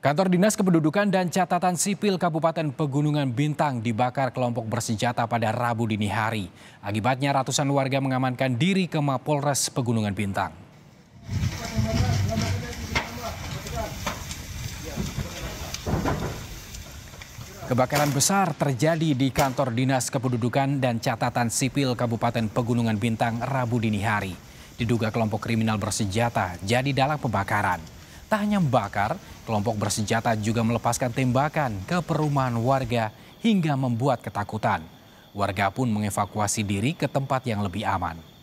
Kantor Dinas Kependudukan dan Catatan Sipil Kabupaten Pegunungan Bintang dibakar kelompok bersenjata pada Rabu dini hari. Akibatnya ratusan warga mengamankan diri ke Mapolres Pegunungan Bintang. Kebakaran besar terjadi di kantor Dinas Kependudukan dan Catatan Sipil Kabupaten Pegunungan Bintang Rabu dini hari. Diduga kelompok kriminal bersenjata jadi dalam pembakaran. Tak hanya membakar, kelompok bersenjata juga melepaskan tembakan ke perumahan warga hingga membuat ketakutan. Warga pun mengevakuasi diri ke tempat yang lebih aman.